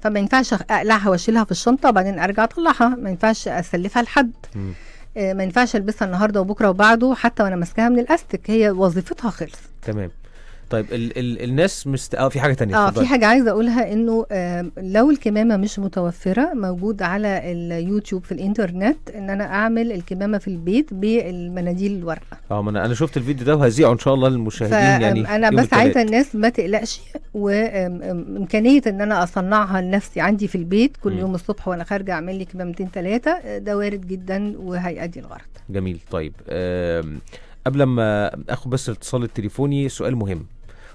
فما ينفعش اقلعها واشيلها في الشنطه وبعدين ارجع اطلعها ما ينفعش اسلفها لحد آه ما ينفعش البسها النهارده وبكره وبعده حتى وانا ماسكاها من الاستك هي وظيفتها خلصت تمام طيب ال ال الناس مست... اه في حاجه ثانيه اه في حاجه عايزه اقولها انه آه لو الكمامه مش متوفره موجود على اليوتيوب في الانترنت ان انا اعمل الكمامه في البيت بالمناديل الورقه اه ما انا انا شفت الفيديو ده وهذيعه ان شاء الله للمشاهدين يعني انا بس عايزه الناس ما تقلقش وامكانيه ان انا اصنعها لنفسي عندي في البيت كل م. يوم الصبح وانا خارجه اعمل لي كمامتين ثلاثه آه، ده وارد جدا وهيأدي الغرض جميل طيب آه قبل ما اخد بس الاتصال التليفوني سؤال مهم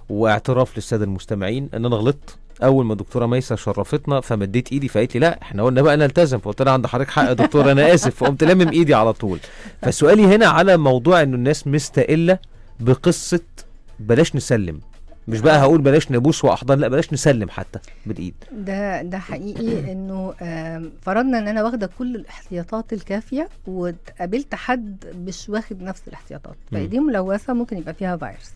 واعتراف للساده المستمعين ان انا غلطت اول ما دكتوره ميسه شرفتنا فمديت ايدي فقالت لي لا احنا قلنا بقى نلتزم فقلت لها عند حضرتك حق يا دكتور انا اسف فقمت لامم ايدي على طول فسؤالي هنا على موضوع ان الناس مستقله بقصه بلاش نسلم مش بقى هقول بلاش نبوس واحضان لا بلاش نسلم حتى بالايد ده ده حقيقي انه فرضنا ان انا واخده كل الاحتياطات الكافيه وقابلت حد مش واخد نفس الاحتياطات فايدي ملوثه ممكن يبقى فيها فيروس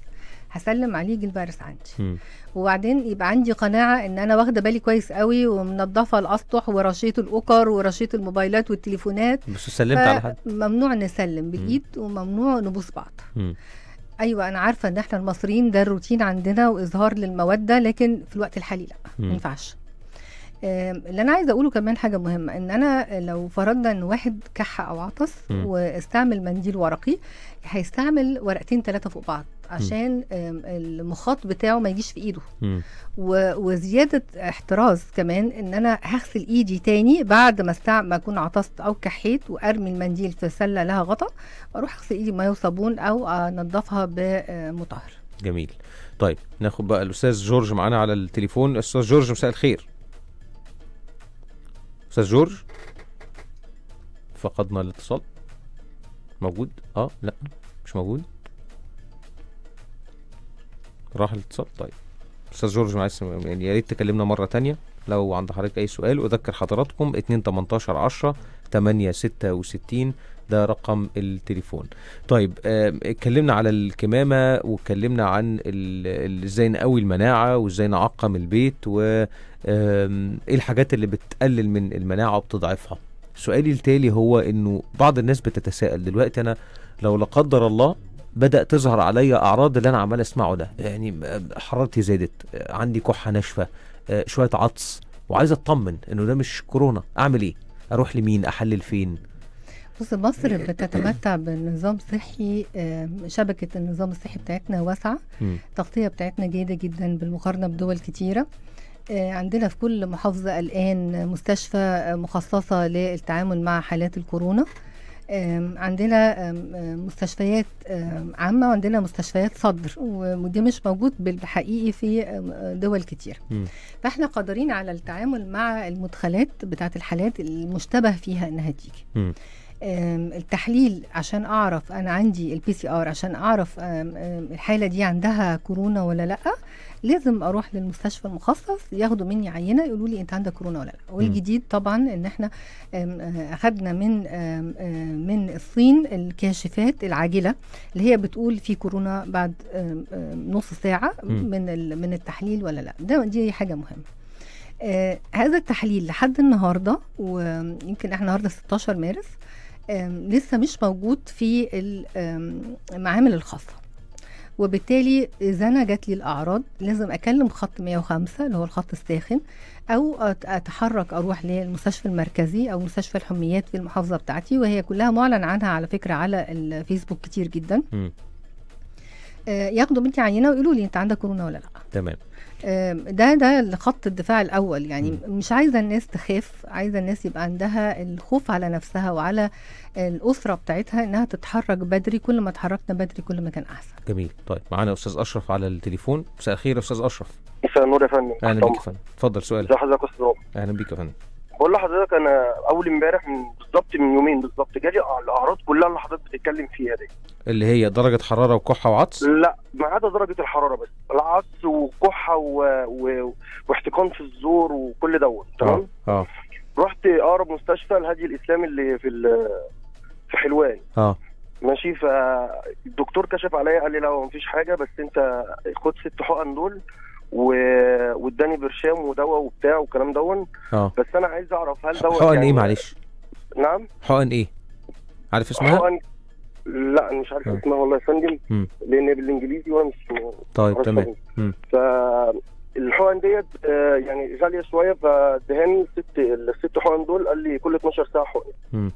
هسلم عليه يجي الفيروس عندي وبعدين يبقى عندي قناعه ان انا واخده بالي كويس قوي ومنظفه الاسطح ورشيط الاوكر ورشيط الموبايلات والتليفونات بس سلمت على حد ممنوع نسلم بالايد وممنوع نبوس بعض م. ايوه انا عارفه ان احنا المصريين ده الروتين عندنا واظهار للموده لكن في الوقت الحالي لا ما ينفعش اللي انا عايزه اقوله كمان حاجه مهمه ان انا لو فرضنا ان واحد كح او عطس م. واستعمل منديل ورقي هيستعمل ورقتين ثلاثه فوق بعض عشان المخاط بتاعه ما يجيش في ايده وزياده احتراز كمان ان انا هغسل ايدي تاني بعد ما استع... ما اكون عطست او كحيت وارمي المنديل في سله لها غطا اروح اغسل ايدي بميه وصابون او انضفها بمطهر جميل طيب ناخد بقى الاستاذ جورج معانا على التليفون استاذ جورج مساء الخير استاذ جورج فقدنا الاتصال موجود اه لا مش موجود راح الاتصال طيب استاذ جورج معلش يعني يا ريت تكلمنا مره تانية لو عند حضرتك اي سؤال اذكر حضراتكم 2 18 10 8 66 ده رقم التليفون طيب اتكلمنا على الكمامه واتكلمنا عن ازاي نقوي المناعه وازاي نعقم البيت و ايه الحاجات اللي بتقلل من المناعه وبتضعفها سؤالي التالي هو انه بعض الناس بتتساءل دلوقتي انا لو لا قدر الله بدا تظهر عليا اعراض اللي انا عمال اسمعه ده يعني حرارتي زادت عندي كحه ناشفه آه، شويه عطس وعايز اطمن انه ده مش كورونا اعمل ايه اروح لمين احلل فين بص مصر بتتمتع بنظام صحي شبكة النظام الصحي بتاعتنا واسعة التغطية بتاعتنا جيدة جدا بالمقارنة بدول كتيرة آه، عندنا في كل محافظة الآن مستشفى آه، مخصصة للتعامل مع حالات الكورونا عندنا مستشفيات عامة وعندنا مستشفيات صدر وده مش موجود بالحقيقي في دول كتير فاحنا قادرين على التعامل مع المدخلات بتاعة الحالات المشتبه فيها انها تيجي التحليل عشان اعرف انا عندي البي سي ار عشان اعرف الحاله دي عندها كورونا ولا لا لازم اروح للمستشفى المخصص ياخدوا مني عينه يقولوا لي انت عندك كورونا ولا لا والجديد طبعا ان احنا آه، اخذنا من آه، من الصين الكاشفات العاجله اللي هي بتقول في كورونا بعد نص ساعه من من التحليل ولا لا ده دي حاجه مهمه آه هذا التحليل لحد النهارده ويمكن احنا النهارده 16 مارس آه لسه مش موجود في المعامل الخاصه وبالتالي اذا انا جات لي الاعراض لازم اكلم خط 105 اللي هو الخط الساخن او اتحرك اروح للمستشفى المركزي او مستشفى الحميات في المحافظه بتاعتي وهي كلها معلن عنها على فكره على الفيسبوك كتير جدا آه، ياخدوا منتي عينه ويقولوا لي انت عندك كورونا ولا لا تمام ده ده خط الدفاع الاول يعني مش عايزه الناس تخاف عايزه الناس يبقى عندها الخوف على نفسها وعلى الاسره بتاعتها انها تتحرك بدري كل ما اتحركنا بدري كل ما كان احسن جميل طيب معانا استاذ اشرف على التليفون مساء الخير يا استاذ اشرف مساء النور يا فندم اهلا بيك يا فندم اتفضل سؤال ازي حضرتك يا استاذ اهلا بيك يا فندم بقول لحضرتك انا اول امبارح من بالظبط من يومين بالظبط جالي الاعراض كلها اللي حضرتك بتتكلم فيها دي اللي هي درجه حراره وكحه وعطس لا ما عدا درجه الحراره بس العطس وكحه و... و... واحتقان في الزور وكل دوت آه، تمام اه رحت اقرب مستشفى الهادي الاسلامي اللي في ال... في حلوان اه ماشي فالدكتور كشف عليا قال لي لا هو مفيش حاجه بس انت خد ست حقن دول واداني برشام ودواء وبتاع والكلام دون اه بس انا عايز اعرف هل دوت حقن إيه يعني ايه معلش؟ نعم حقن ايه؟ عارف اسمها؟ حقن لا انا مش عارف اه. اسمها والله يا فندم لان بالانجليزي وانا مش طيب تمام ف الحقن ديت آه، يعني غاليه شويه فدهاني ست الست حقن دول قال لي كل 12 ساعه حقن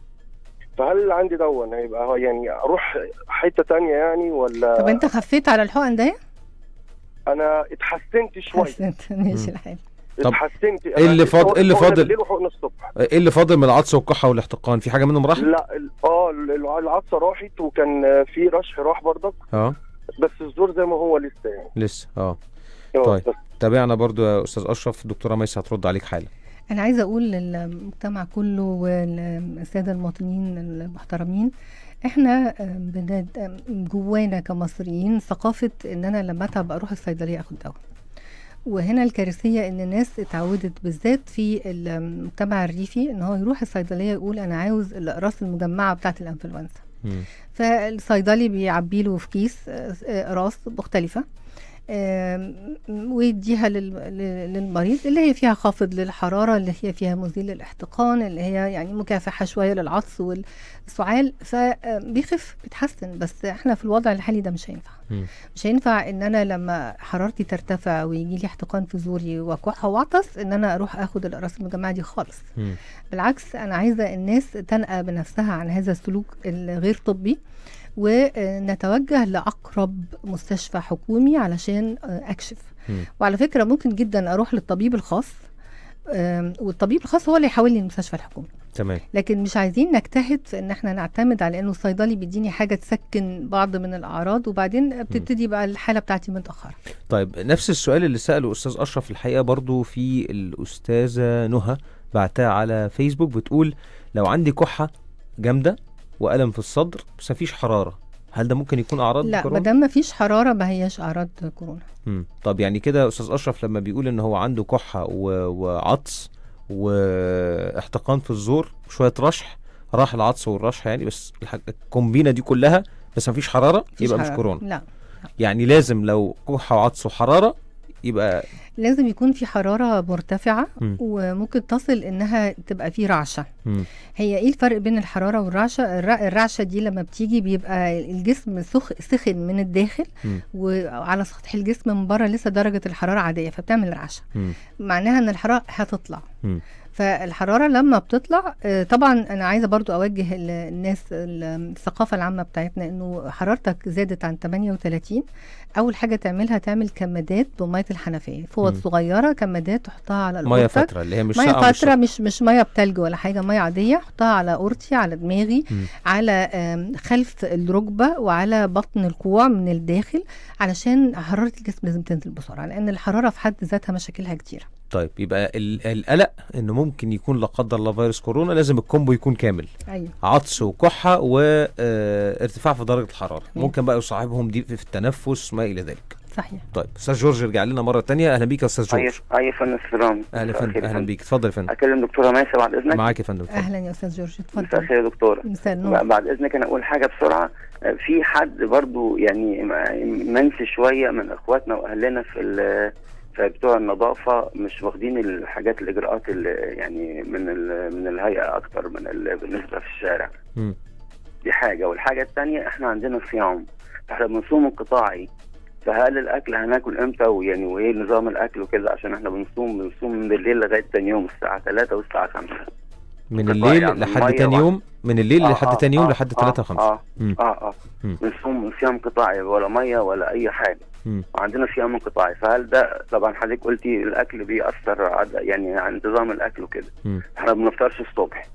فهل عندي دون يعني هيبقى يعني اروح حته تانية يعني ولا طب انت خفيت على الحقن ده؟ انا اتحسنت شويه اتحسنت <laughs> ماشي الحال اتحسنت ايه اللي فاضل ايه اللي فاضل ايه اللي فاضل من العطسه والكحه والاحتقان في حاجه منهم راحت لا اه العطسه راحت وكان في رشح راح برضك اه بس الزور زي ما هو لسه يعني لسه اه, آه، طيب تابعنا برضو يا استاذ اشرف الدكتوره ميسي هترد عليك حالا انا عايزه اقول للمجتمع كله والساده المواطنين المحترمين احنا جوانا كمصريين ثقافه ان انا لما اتعب اروح الصيدليه اخد دواء وهنا الكارثيه ان الناس اتعودت بالذات في المجتمع الريفي ان هو يروح الصيدليه يقول انا عاوز الاقراص المجمعه بتاعه الانفلونزا فالصيدلي بيعبي له في كيس اقراص آه، آه، مختلفه ويديها للمريض اللي هي فيها خافض للحرارة اللي هي فيها مزيل للاحتقان اللي هي يعني مكافحة شوية للعطس والسعال فبيخف بيتحسن بس احنا في الوضع الحالي ده مش هينفع مش هينفع ان انا لما حرارتي ترتفع ويجي لي احتقان في زوري وكحه واعطس ان انا اروح اخد الاقراص المجمعة دي خالص بالعكس انا عايزة الناس تنأى بنفسها عن هذا السلوك الغير طبي ونتوجه لأقرب مستشفى حكومي علشان آه، أكشف م. وعلى فكرة ممكن جدا أروح للطبيب الخاص والطبيب الخاص هو اللي يحولني المستشفى الحكومي تمام لكن مش عايزين نجتهد في ان احنا نعتمد على انه الصيدلي بيديني حاجه تسكن بعض من الاعراض وبعدين بتبتدي بقى الحاله بتاعتي متاخره طيب نفس السؤال اللي ساله استاذ اشرف الحقيقه برضو في الاستاذه نهى بعتها على فيسبوك بتقول لو عندي كحه جامده وألم في الصدر بس مفيش حرارة هل ده ممكن يكون اعراض لا كورونا؟ لا ما دام مفيش حراره ما هياش اعراض كورونا امم طب يعني كده استاذ اشرف لما بيقول ان هو عنده كحه و... وعطس واحتقان في الزور وشويه رشح راح العطس والرشح يعني بس الحاج... الكومبينه دي كلها بس مفيش حراره يبقى حرارة. مش كورونا لا. لا يعني لازم لو كحه وعطس وحراره يبقى لازم يكون في حرارة مرتفعة م. وممكن تصل إنها تبقى في رعشة م. هي إيه الفرق بين الحرارة والرعشة الرعشة دي لما بتيجي بيبقى الجسم سخ سخن من الداخل م. وعلى سطح الجسم من بره لسه درجة الحرارة عادية فبتعمل رعشة م. معناها إن الحرارة هتطلع م. فالحرارة لما بتطلع آه، طبعا أنا عايزة برضو أوجه الناس الثقافة العامة بتاعتنا إنه حرارتك زادت عن 38 أول حاجة تعملها تعمل كمادات بمية الحنفية فوق فوط صغيره كمادات تحطها على القرطك ميه فتره اللي هي مش ميه فتره مش مش ميه بتلج ولا حاجه ميه عاديه احطها على اورتي على دماغي م. على خلف الركبه وعلى بطن الكوع من الداخل علشان حراره الجسم لازم تنزل بسرعه لان الحراره في حد ذاتها مشاكلها كتيره طيب يبقى القلق انه ممكن يكون لا قدر الله فيروس كورونا لازم الكومبو يكون كامل أيوة. عطس وكحه وارتفاع آه، في درجه الحراره أيوة. ممكن بقى يصاحبهم ضيق في التنفس ما الى ذلك صحيح طيب استاذ جورج رجع لنا مره ثانيه اهلا بيك يا استاذ جورج ايوه يا فندم السلام اهلا فندم اهلا بيك اتفضل يا فندم اكلم دكتوره ماسه بعد اذنك معاك يا فندم اهلا يا استاذ جورج اتفضل مساء الخير يا دكتوره مساء النور بعد اذنك انا اقول حاجه بسرعه في حد برضو يعني منسي شويه من اخواتنا واهلنا في بتوع النظافة مش واخدين الحاجات الإجراءات اللي يعني من ال من الهيئة أكتر من بالنسبة في الشارع. م. دي حاجة والحاجة الثانية إحنا عندنا صيام، إحنا بنصوم انقطاعي فهل الاكل هناكل امتى ويعني وايه نظام الاكل وكده عشان احنا بنصوم بنصوم من الليل لغايه ثاني يوم الساعه 3 والساعه 5 من طيب، الليل يعني لحد ثاني يوم من الليل آه لحد ثاني آه يوم آه لحد 3 آه، 5 آه،, اه اه اه بنصوم صيام قطاعي ولا ميه ولا اي حاجه عندنا وعندنا صيام قطاعي فهل ده طبعا حضرتك قلتي الاكل بيأثر يعني على نظام الاكل وكده احنا ما بنفطرش الصبح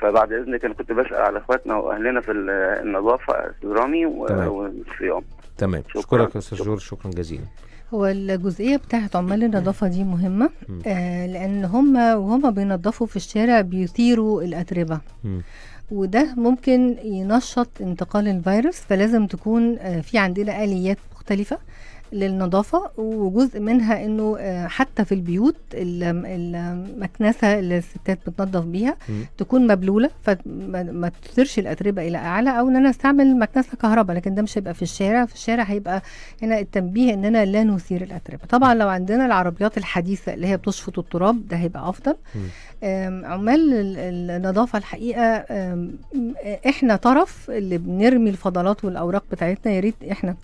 فبعد اذنك انا كنت بسال على اخواتنا واهلنا في النظافه الرامي والصيام تمام اشكرك يا استاذ جورج شكرا جزيلا هو الجزئيه بتاعت عمال النظافه دي مهمه آه لان هم وهم بينظفوا في الشارع بيثيروا الاتربه وده ممكن ينشط انتقال الفيروس فلازم تكون آه في عندنا اليات مختلفه للنظافه وجزء منها انه آه، حتى في البيوت المكنسه اللي الستات بتنظف بيها تكون مبلوله فما تثيرش الاتربه الى اعلى او ان انا استعمل مكنسه كهرباء لكن ده مش هيبقى في الشارع في الشارع هيبقى هنا التنبيه اننا لا نثير الاتربه طبعا لو عندنا العربيات الحديثه اللي هي بتشفط التراب ده هيبقى افضل عمال النظافه الحقيقه آه، احنا طرف اللي بنرمي الفضلات والاوراق بتاعتنا يا ريت احنا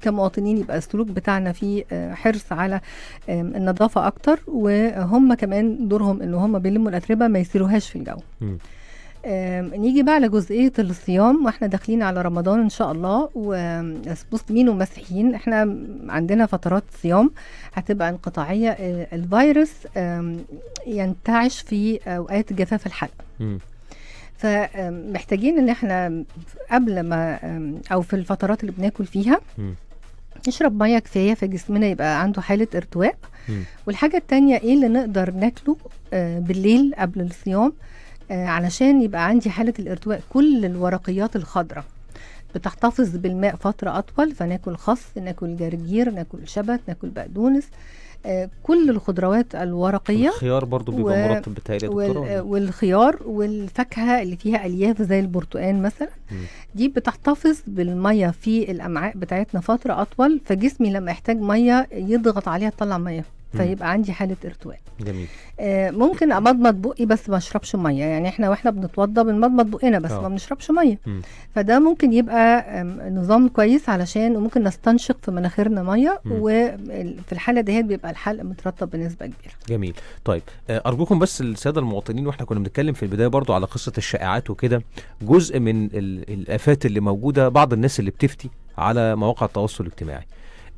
كمواطنين يبقى السلوك بتاعنا فيه آه، حرص على النظافه اكتر وهم كمان دورهم ان هم بيلموا الاتربه ما يسيروهاش في الجو نيجي بقى على جزئية الصيام واحنا داخلين على رمضان ان شاء الله ومسلمين آه، ومسيحيين احنا عندنا فترات صيام هتبقى انقطاعية آه، الفيروس ينتعش في اوقات جفاف الحلق فمحتاجين ان احنا قبل ما او في الفترات اللي بناكل فيها م. نشرب ميه كفايه فجسمنا يبقى عنده حاله ارتواء والحاجه التانية ايه اللي نقدر ناكله آه بالليل قبل الصيام آه علشان يبقى عندي حاله الارتواء كل الورقيات الخضراء بتحتفظ بالماء فتره اطول فناكل خس ناكل جرجير ناكل شبت ناكل بقدونس كل الخضروات الورقيه الخيار برضو بيبقى و... مرطب بتهيألي وال... والخيار والفاكهه اللي فيها الياف زي البرتقال مثلا م. دي بتحتفظ بالميه في الامعاء بتاعتنا فتره اطول فجسمي لما يحتاج ميه يضغط عليها تطلع ميه فيبقى عندي حاله ارتواء جميل آه ممكن امضمض بقي بس ما اشربش ميه يعني احنا واحنا بنتوضى بنمضمض بقنا بس أوه. ما بنشربش ميه فده ممكن يبقى نظام كويس علشان وممكن نستنشق في مناخيرنا ميه وفي الحاله ديت بيبقى الحلق مترطب بنسبه كبيره جميل طيب آه ارجوكم بس الساده المواطنين واحنا كنا بنتكلم في البدايه برضو على قصه الشائعات وكده جزء من الافات اللي موجوده بعض الناس اللي بتفتي على مواقع التواصل الاجتماعي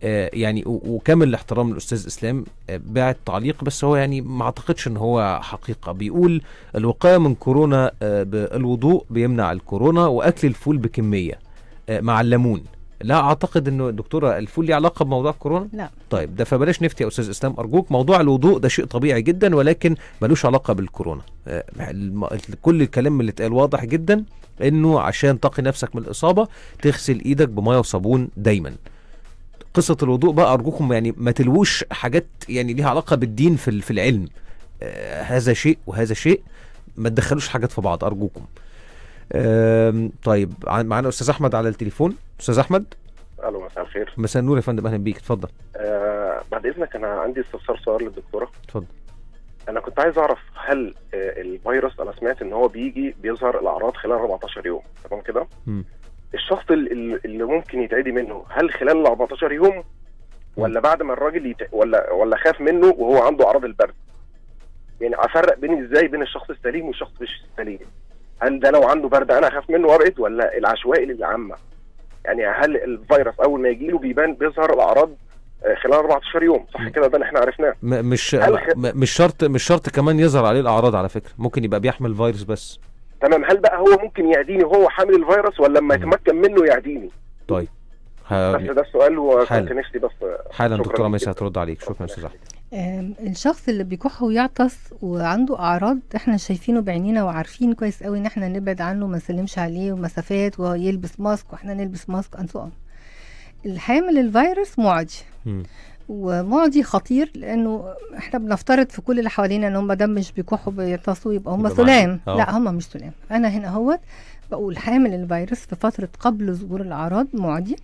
آه، يعني وكامل الاحترام للاستاذ اسلام آه، بعت تعليق بس هو يعني ما اعتقدش ان هو حقيقه بيقول الوقايه من كورونا آه، بالوضوء بيمنع الكورونا واكل الفول بكميه مع الليمون لا اعتقد انه دكتوره الفول ليه علاقه بموضوع الكورونا لا طيب ده فبلاش نفتي يا استاذ اسلام ارجوك موضوع الوضوء ده شيء طبيعي جدا ولكن ملوش علاقه بالكورونا كل الكلام اللي اتقال واضح جدا انه عشان تقي نفسك من الاصابه تغسل ايدك بميه وصابون دايما قصه الوضوء بقى ارجوكم يعني ما تلووش حاجات يعني ليها علاقه بالدين في في العلم آه هذا شيء وهذا شيء ما تدخلوش حاجات في بعض ارجوكم آه طيب معانا استاذ احمد على التليفون استاذ احمد الو مساء الخير مساء النور يا فندم اهلا بيك اتفضل آه بعد اذنك انا عندي استفسار صغير للدكتوره اتفضل انا كنت عايز اعرف هل آه، الفيروس انا سمعت ان هو بيجي بيظهر الاعراض خلال 14 يوم تمام كده؟ الشخص اللي ممكن يتعدي منه هل خلال ال 14 يوم ولا بعد ما الراجل يت... ولا ولا خاف منه وهو عنده اعراض البرد يعني افرق بين ازاي بين الشخص السليم والشخص مش السليم هل ده لو عنده برد انا اخاف منه وابعد ولا العشوائي للعامه يعني هل الفيروس اول ما يجي له بيبان بيظهر الاعراض آه، خلال 14 يوم صح كده ده اللي احنا عرفناه مش خ... مش شرط مش شرط كمان يظهر عليه الاعراض على فكره ممكن يبقى بيحمل فيروس بس تمام هل بقى هو ممكن يعديني وهو حامل الفيروس ولا لما يتمكن منه يعديني طيب ه... بس ده السؤال وكنت نفسي بس حالا دكتوره ميسي هترد عليك شكرا استاذ احمد الشخص اللي بيكح ويعطس وعنده اعراض احنا شايفينه بعينينا وعارفين كويس قوي ان احنا نبعد عنه وما نسلمش عليه ومسافات ويلبس ماسك واحنا نلبس ماسك ان الحامل الفيروس معدي ومعدي خطير لانه احنا بنفترض في كل اللي حوالينا ان هم دم مش بيكحوا بيغطسوا يبقى هم سلام آه. لا هم مش سلام انا هنا اهوت بقول حامل الفيروس في فتره قبل ظهور الاعراض معدي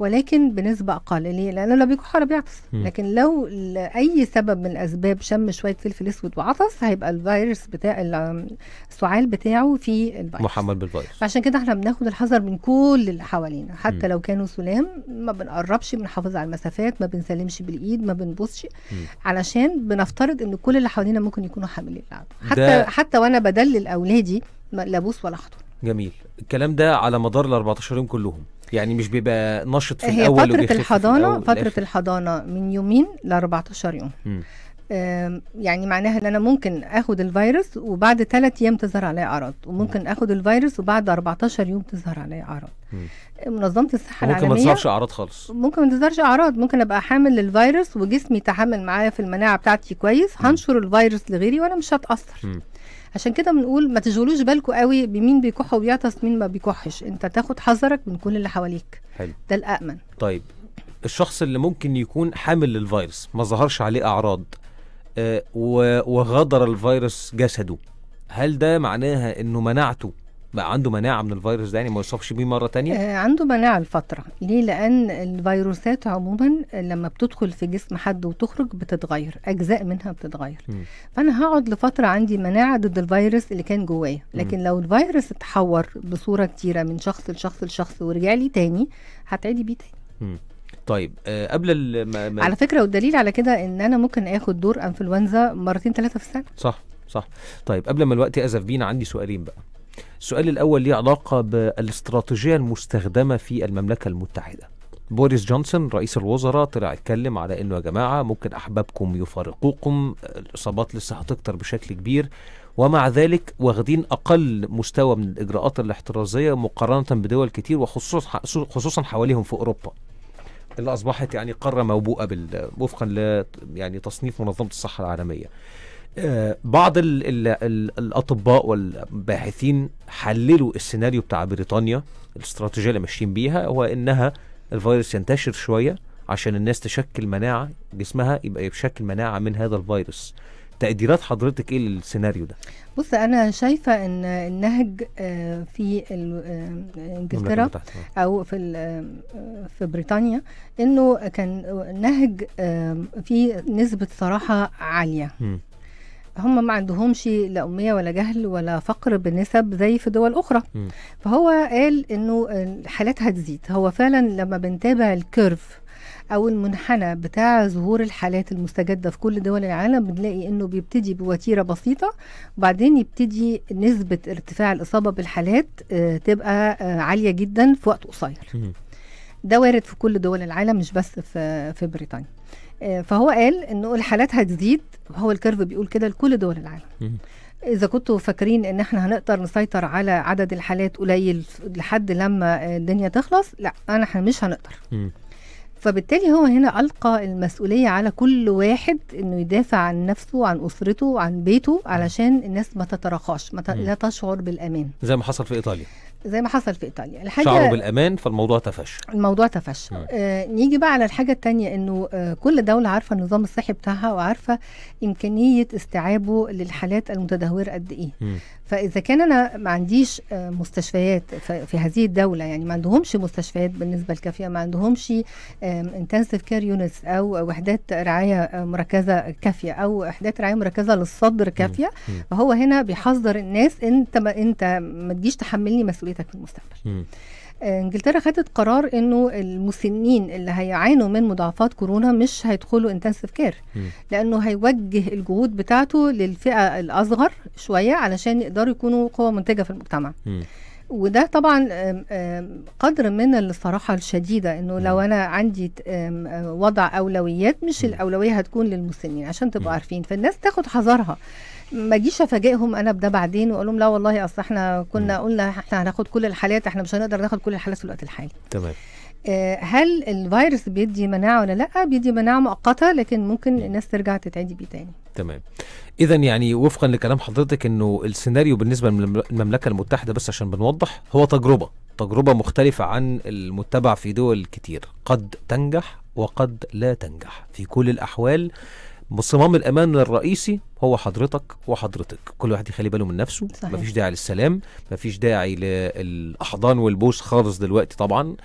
ولكن بنسبه اقل ليه؟ لانه لو بيكون حر بيعطس لكن لو لاي سبب من الاسباب شم شويه فلفل اسود وعطس هيبقى الفيروس بتاع السعال بتاعه في الفيروس محمل بالفيروس عشان كده احنا بناخد الحذر من كل اللي حوالينا حتى م. لو كانوا سلام ما بنقربش بنحافظ على المسافات ما بنسلمش بالايد ما بنبصش علشان بنفترض ان كل اللي حوالينا ممكن يكونوا حاملين حتى حتى وانا بدلل اولادي لا بوس ولا حضر جميل الكلام ده على مدار ال 14 يوم كلهم يعني مش بيبقى نشط في هي الاول فتره الحضانه فتره الآخر. الحضانه من يومين ل 14 يوم م. يعني معناها ان انا ممكن اخد الفيروس وبعد ثلاث ايام تظهر عليا اعراض وممكن اخد الفيروس وبعد 14 يوم تظهر عليا اعراض منظمه الصحه العالميه ممكن ما تظهرش اعراض خالص ممكن ما تظهرش اعراض ممكن ابقى حامل للفيروس وجسمي يتحمل معايا في المناعه بتاعتي كويس هنشر الفيروس لغيري وانا مش هتاثر م. عشان كده بنقول ما تشغلوش بالكم قوي بمين بيكح وبيعطس مين ما بيكحش انت تاخد حذرك من كل اللي حواليك حلو ده الامن طيب الشخص اللي ممكن يكون حامل للفيروس ما ظهرش عليه اعراض آه وغادر الفيروس جسده هل ده معناها انه مناعته بقى عنده مناعه من الفيروس ده يعني ما يصابش بيه مره تانية آه عنده مناعه لفتره ليه لان الفيروسات عموما لما بتدخل في جسم حد وتخرج بتتغير اجزاء منها بتتغير م. فانا هقعد لفتره عندي مناعه ضد الفيروس اللي كان جوايا لكن م. لو الفيروس اتحور بصوره كتيره من شخص لشخص لشخص ورجع لي تاني هتعدي بيه تاني م. طيب أه قبل الم... على فكره والدليل على كده ان انا ممكن اخد دور انفلونزا مرتين ثلاثه في السنه صح صح طيب قبل ما الوقت يأزف بينا عندي سؤالين بقى السؤال الأول ليه علاقة بالاستراتيجية المستخدمة في المملكة المتحدة بوريس جونسون رئيس الوزراء طلع اتكلم على انه يا جماعه ممكن احبابكم يفارقوكم الاصابات لسه هتكتر بشكل كبير ومع ذلك واخدين اقل مستوى من الاجراءات الاحترازيه مقارنه بدول كتير وخصوصا خصوصا حواليهم في اوروبا اللي اصبحت يعني قاره موبوءه وفقا ل يعني تصنيف منظمه الصحه العالميه آه، بعض ال ال الـ الاطباء والباحثين حللوا السيناريو بتاع بريطانيا الاستراتيجيه اللي ماشيين بيها هو انها الفيروس ينتشر شويه عشان الناس تشكل مناعه جسمها يبقى يشكل مناعه من هذا الفيروس تقديرات حضرتك ايه للسيناريو ده بص انا شايفه ان النهج آه، في آه، انجلترا او في في بريطانيا انه كان نهج في نسبه صراحه عاليه م. هم ما عندهمش لا أمية ولا جهل ولا فقر بنسب زي في دول أخرى م. فهو قال إنه الحالات هتزيد هو فعلا لما بنتابع الكيرف او المنحنى بتاع ظهور الحالات المستجده في كل دول العالم بنلاقي انه بيبتدي بوتيره بسيطه وبعدين يبتدي نسبه ارتفاع الاصابه بالحالات آه، تبقى آه، عاليه جدا في وقت قصير ده وارد في كل دول العالم مش بس في في بريطانيا آه، فهو قال انه الحالات هتزيد هو الكيرف بيقول كده لكل دول العالم اذا كنتوا فاكرين ان احنا هنقدر نسيطر على عدد الحالات قليل لحد لما الدنيا تخلص لا انا مش هنقدر فبالتالي هو هنا القى المسؤوليه على كل واحد انه يدافع عن نفسه عن اسرته عن بيته علشان الناس ما تتراخاش ما ت... لا تشعر بالامان زي ما حصل في ايطاليا زي ما حصل في ايطاليا الحاجه شعروا بالامان فالموضوع تفشى الموضوع تفشى آه نيجي بقى على الحاجه الثانيه انه آه كل دوله عارفه النظام الصحي بتاعها وعارفه امكانيه استيعابه للحالات المتدهوره قد ايه فاذا كان انا ما عنديش آه، مستشفيات في هذه الدوله يعني ما عندهمش مستشفيات بالنسبه الكافيه ما عندهمش انتنسيف كير يونتس او وحدات رعايه آه، مركزه كافيه او وحدات رعايه مركزه للصدر كافيه فهو هنا بيحذر الناس انت ما انت ما تجيش تحملني مسؤوليتك في المستقبل آه، انجلترا خدت قرار انه المسنين اللي هيعانوا من مضاعفات كورونا مش هيدخلوا انتنسيف كير لانه هيوجه الجهود بتاعته للفئه الاصغر شويه علشان يقدروا يكونوا قوه منتجه في المجتمع وده طبعا قدر من الصراحة الشديدة انه لو انا عندي وضع اولويات مش الاولوية هتكون للمسنين عشان تبقوا عارفين فالناس تاخد حذرها ما اجيش افاجئهم انا بده بعدين واقول لهم لا والله اصل احنا كنا قلنا احنا هناخد كل الحالات احنا مش هنقدر ناخد كل الحالات في الوقت الحالي تمام آه، هل الفيروس بيدي مناعه ولا لا بيدي مناعه مؤقته لكن ممكن الناس ترجع تتعدي بيه تاني تمام اذا يعني وفقا لكلام حضرتك انه السيناريو بالنسبه للمملكه المتحده بس عشان بنوضح هو تجربه تجربه مختلفه عن المتبع في دول كتير قد تنجح وقد لا تنجح في كل الاحوال صمام الامان الرئيسي هو حضرتك وحضرتك كل واحد يخلي باله من نفسه صحيح. مفيش داعي للسلام مفيش داعي للاحضان والبوس خالص دلوقتي طبعا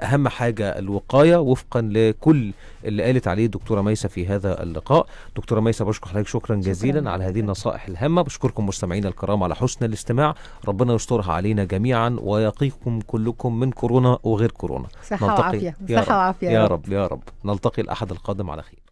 اهم حاجه الوقايه وفقا لكل اللي قالت عليه الدكتوره ميسه في هذا اللقاء دكتوره ميسه بشكر حضرتك شكرا جزيلا شكرا. على هذه النصائح الهامه بشكركم مستمعينا الكرام على حسن الاستماع ربنا يسترها علينا جميعا ويقيكم كلكم من كورونا وغير كورونا صحه وعافيه صحه وعافيه يا رب يا رب نلتقي الاحد القادم على خير